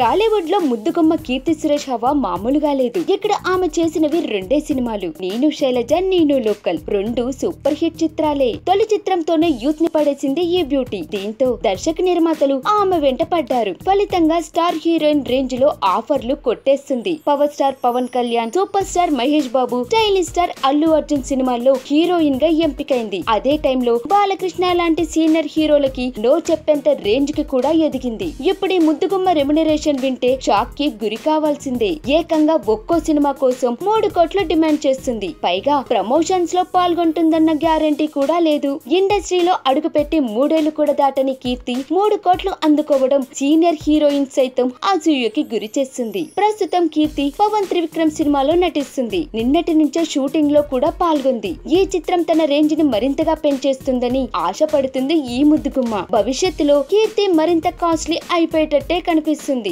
టాలీవుడ్ లో ముద్దుగుమ్మ కీర్తి సురేష్ హవా మామూలుగా లేదు ఇక్కడ ఆమె చేసినవి రెండే సినిమాలు నేను శైలజ నేను లోకల్ రెండు సూపర్ హిట్ చిత్రాలే తొలి చిత్రంతోనే యూత్ ని పడేసింది ఈ బ్యూటీ దీంతో దర్శక నిర్మాతలు ఆమె వెంట పడ్డారు ఫలితంగా స్టార్ హీరోయిన్ రేంజ్ లో ఆఫర్లు కొట్టేస్తుంది power star Pawan Kalyan super star Mahesh Babu stylish star Allu Arjun సినిమాల్లో హీరోయిన్ గా ఎంపికైంది అదే టైంలో బాలకృష్ణ లాంటి సీనియర్ హీరోలకి నో చెప్పేంత రేంజ్ కి కూడా ఎదిగింది ఇప్పుడు ఈ ముద్దుగుమ్మ రెమ్యునరేషన్ కలెక్షన్ వింటే షాక్ కి గురి కావాల్సిందే ఏకంగా ఒక్కో సినిమా కోసం మూడు కోట్లు డిమాండ్ చేస్తుంది పైగా ప్రమోషన్స్ లో పాల్గొంటుందన్న గ్యారంటీ కూడా లేదు ఇండస్ట్రీలో అడుగుపెట్టి మూడేళ్లు కూడా దాటని కీర్తి మూడు కోట్లు అందుకోవడం సీనియర్ హీరోయిన్ సైతం అసూయకి గురి చేస్తుంది ప్రస్తుతం కీర్తి పవన్ త్రివిక్రమ్ సినిమాలో నటిస్తుంది నిన్నటి నుంచే షూటింగ్ లో కూడా పాల్గొంది ఈ చిత్రం తన రేంజ్ ని మరింతగా పెంచేస్తుందని ఆశపడుతుంది ఈ ముద్దుగుమ్మ భవిష్యత్తులో కీర్తి మరింత కాస్ట్లీ అయిపోయేటట్టే కనిపిస్తుంది